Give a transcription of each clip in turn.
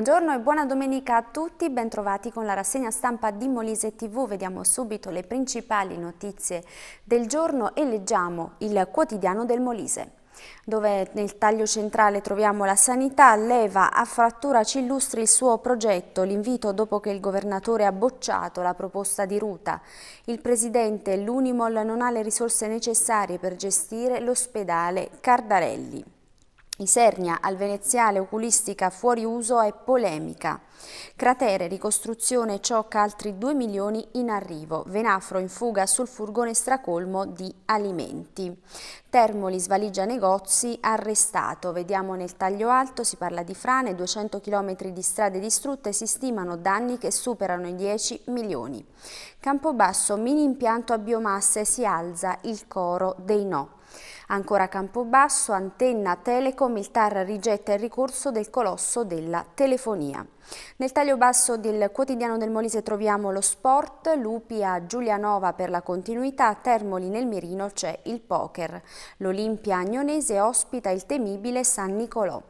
Buongiorno e buona domenica a tutti, bentrovati con la rassegna stampa di Molise TV. Vediamo subito le principali notizie del giorno e leggiamo il quotidiano del Molise dove nel taglio centrale troviamo la sanità, Leva a frattura ci illustri il suo progetto, l'invito dopo che il governatore ha bocciato la proposta di Ruta. Il presidente, l'Unimol non ha le risorse necessarie per gestire l'ospedale Cardarelli. Isernia al veneziale oculistica fuori uso è polemica. Cratere, ricostruzione, ciocca altri 2 milioni in arrivo. Venafro in fuga sul furgone stracolmo di alimenti. Termoli svaligia negozi, arrestato. Vediamo nel taglio alto, si parla di frane, 200 km di strade distrutte, si stimano danni che superano i 10 milioni. Campobasso, mini impianto a biomasse, si alza il coro dei no. Ancora a Campobasso, Antenna Telecom, il TAR rigetta il ricorso del colosso della telefonia. Nel taglio basso del quotidiano del Molise troviamo lo sport, Lupi a Giulianova per la continuità, Termoli nel Mirino c'è il poker. L'Olimpia Agnonese ospita il temibile San Nicolò.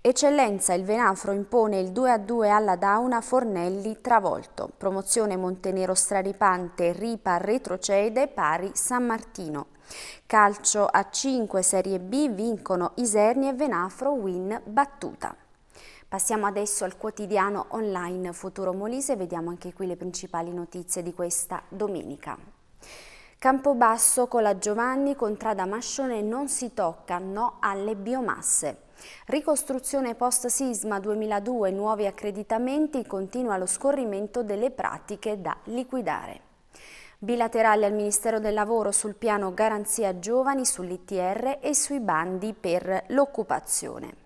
Eccellenza, il Venafro impone il 2-2 alla Dauna Fornelli travolto. Promozione Montenero straripante, Ripa retrocede, pari San Martino. Calcio a 5 Serie B vincono Iserni e Venafro win battuta. Passiamo adesso al quotidiano online Futuro Molise, vediamo anche qui le principali notizie di questa domenica. Campobasso con la Giovanni, contrada Mascione non si tocca, no alle biomasse. Ricostruzione post sisma 2002, nuovi accreditamenti, continua lo scorrimento delle pratiche da liquidare. Bilaterali al Ministero del Lavoro sul piano Garanzia Giovani, sull'ITR e sui bandi per l'occupazione.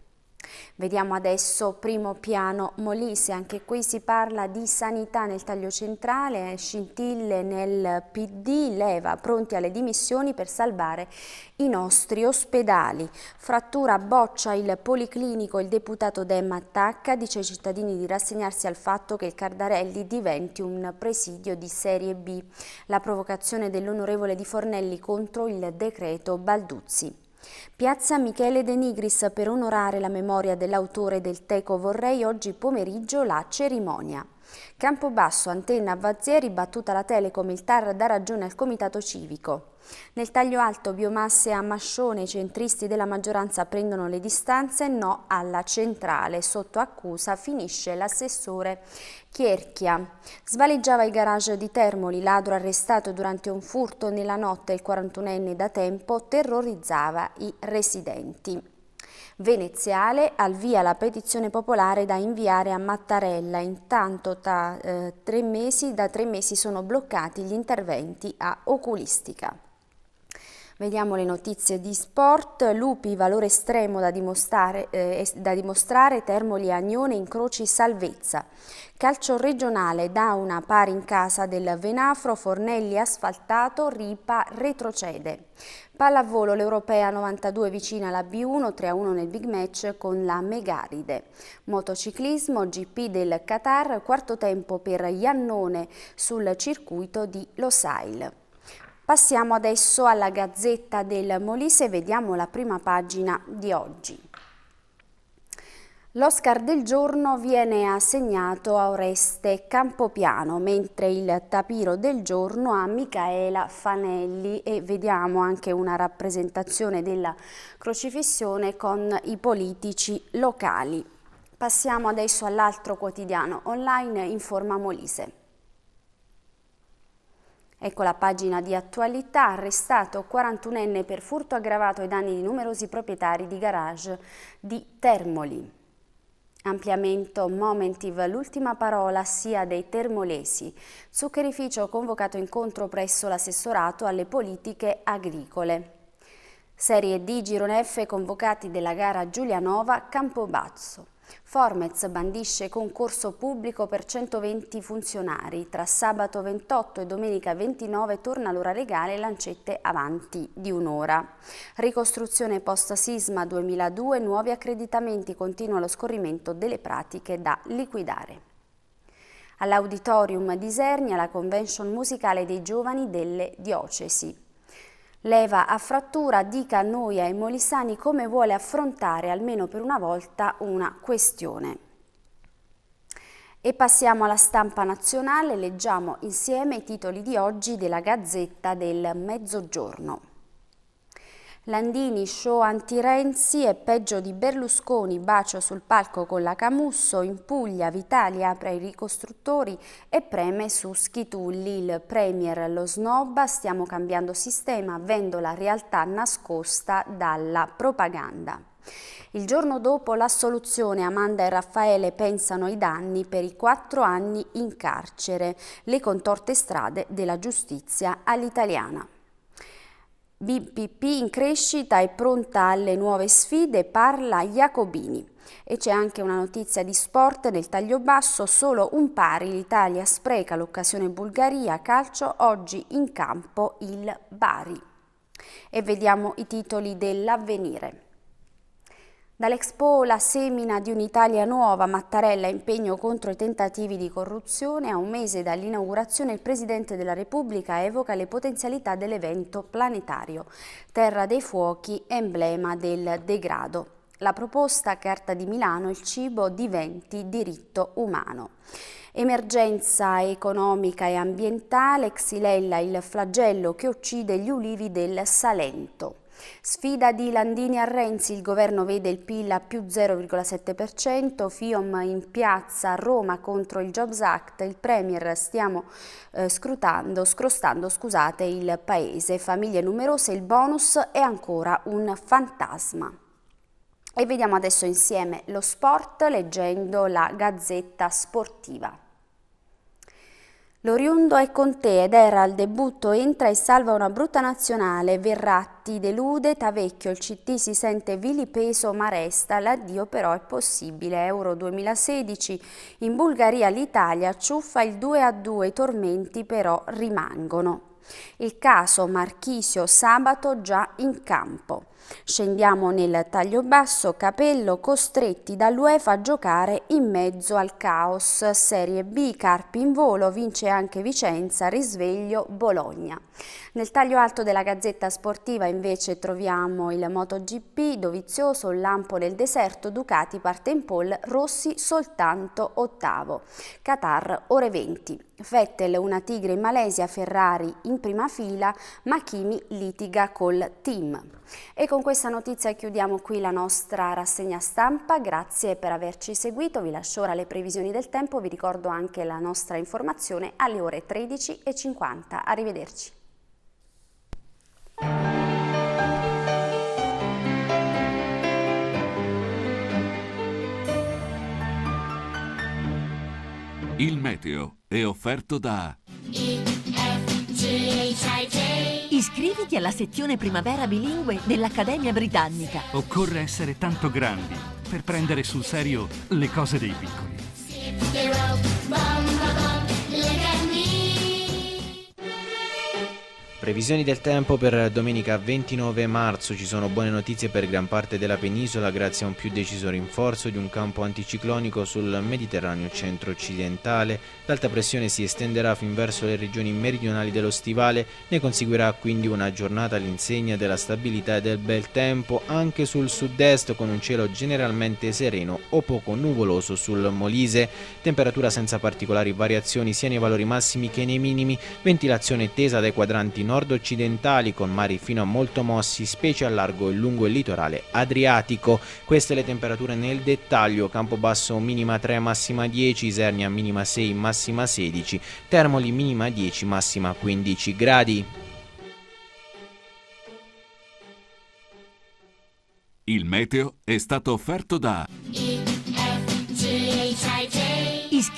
Vediamo adesso primo piano Molise, anche qui si parla di sanità nel taglio centrale, eh, scintille nel PD, leva pronti alle dimissioni per salvare i nostri ospedali. Frattura boccia il policlinico, il deputato Demma attacca, dice ai cittadini di rassegnarsi al fatto che il Cardarelli diventi un presidio di serie B. La provocazione dell'onorevole Di Fornelli contro il decreto Balduzzi. Piazza Michele De Nigris per onorare la memoria dell'autore del Teco Vorrei oggi pomeriggio la cerimonia. Campobasso, Antenna, Vazzieri, battuta la Telecom, il TAR dà ragione al Comitato Civico. Nel taglio alto biomasse a Mascione i centristi della maggioranza prendono le distanze, no alla centrale. Sotto accusa finisce l'assessore Chierchia. Svaleggiava il garage di Termoli, ladro arrestato durante un furto nella notte, il 41enne da tempo terrorizzava i residenti. Veneziale al via la petizione popolare da inviare a Mattarella, intanto ta, eh, tre mesi, da tre mesi sono bloccati gli interventi a oculistica. Vediamo le notizie di sport. Lupi, valore estremo da dimostrare, eh, da dimostrare Termoli Agnone incroci salvezza. Calcio regionale da una pari in casa del Venafro, Fornelli asfaltato, Ripa retrocede. Pallavolo l'Europea 92 vicina alla B1, 3-1 nel big match con la Megaride. Motociclismo GP del Qatar, quarto tempo per Iannone sul circuito di Losail. Passiamo adesso alla Gazzetta del Molise e vediamo la prima pagina di oggi. L'Oscar del giorno viene assegnato a Oreste Campopiano, mentre il tapiro del giorno a Micaela Fanelli e vediamo anche una rappresentazione della crocifissione con i politici locali. Passiamo adesso all'altro quotidiano online Informa Molise. Ecco la pagina di attualità, arrestato 41enne per furto aggravato ai danni di numerosi proprietari di garage di Termoli. Ampliamento Momentive, l'ultima parola sia dei termolesi. Zuccherificio convocato incontro presso l'assessorato alle politiche agricole. Serie D Girone F convocati della gara Giulianova Campobazzo. Formez bandisce concorso pubblico per 120 funzionari. Tra sabato 28 e domenica 29 torna l'ora legale lancette avanti di un'ora. Ricostruzione post-sisma 2002, nuovi accreditamenti, continua lo scorrimento delle pratiche da liquidare. All'auditorium di Isernia la convention musicale dei giovani delle diocesi. Leva a frattura, dica a noi ai molisani come vuole affrontare almeno per una volta una questione. E passiamo alla stampa nazionale, leggiamo insieme i titoli di oggi della Gazzetta del Mezzogiorno. Landini, show anti-Renzi e peggio di Berlusconi, bacio sul palco con la Camusso, in Puglia Vitali apre i ricostruttori e preme su Schitulli, il Premier lo snobba, stiamo cambiando sistema, avendo la realtà nascosta dalla propaganda. Il giorno dopo l'assoluzione Amanda e Raffaele pensano ai danni per i quattro anni in carcere, le contorte strade della giustizia all'italiana. BPP in crescita e pronta alle nuove sfide, parla Jacobini. E c'è anche una notizia di sport nel taglio basso, solo un pari, l'Italia spreca l'occasione Bulgaria, calcio oggi in campo il Bari. E vediamo i titoli dell'avvenire. Dall'Expo la semina di un'Italia nuova, Mattarella impegno contro i tentativi di corruzione. A un mese dall'inaugurazione il Presidente della Repubblica evoca le potenzialità dell'evento planetario. Terra dei Fuochi, emblema del degrado. La proposta Carta di Milano, il cibo diventi diritto umano. Emergenza economica e ambientale, Xylella il flagello che uccide gli ulivi del Salento. Sfida di Landini a Renzi, il governo vede il PIL a più 0,7%, FIOM in piazza Roma contro il Jobs Act, il Premier stiamo eh, scrutando, scrostando scusate, il paese, famiglie numerose, il bonus è ancora un fantasma. E vediamo adesso insieme lo sport leggendo la Gazzetta Sportiva. L'Oriundo è con te ed era al debutto, entra e salva una brutta nazionale, Verratti delude, Tavecchio, il CT si sente vilipeso ma resta, l'addio però è possibile, Euro 2016, in Bulgaria l'Italia ciuffa il 2 a 2, i tormenti però rimangono. Il caso Marchisio sabato già in campo. Scendiamo nel taglio basso, capello, costretti dall'UEFA a giocare in mezzo al caos. Serie B, Carpi in volo, vince anche Vicenza, risveglio Bologna. Nel taglio alto della Gazzetta Sportiva invece troviamo il MotoGP, Dovizioso, Lampo nel deserto, Ducati parte in pole, Rossi soltanto ottavo. Qatar ore 20. Vettel una tigre in Malesia, Ferrari in prima fila, Machini litiga col team. E con con questa notizia chiudiamo qui la nostra rassegna stampa, grazie per averci seguito, vi lascio ora le previsioni del tempo, vi ricordo anche la nostra informazione alle ore 13.50. Arrivederci. Il meteo è offerto da benvenuti alla sezione primavera bilingue dell'Accademia Britannica. Occorre essere tanto grandi per prendere sul serio le cose dei piccoli. Previsioni del tempo per domenica 29 marzo. Ci sono buone notizie per gran parte della penisola grazie a un più deciso rinforzo di un campo anticiclonico sul Mediterraneo centro-occidentale. L'alta pressione si estenderà fin verso le regioni meridionali dello stivale. Ne conseguirà quindi una giornata all'insegna della stabilità e del bel tempo anche sul sud-est con un cielo generalmente sereno o poco nuvoloso sul Molise. Temperatura senza particolari variazioni sia nei valori massimi che nei minimi. Ventilazione tesa dai quadranti nord nord-occidentali con mari fino a molto mossi, specie a largo e lungo il litorale adriatico. Queste le temperature nel dettaglio, Campobasso minima 3, massima 10, Isernia minima 6, massima 16, Termoli minima 10, massima 15 gradi. Il meteo è stato offerto da...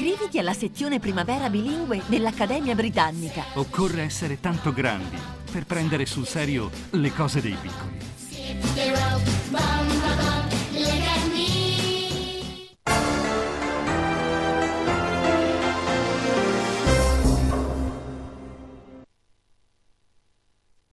Iscriviti alla sezione Primavera Bilingue dell'Accademia Britannica. Occorre essere tanto grandi per prendere sul serio le cose dei piccoli.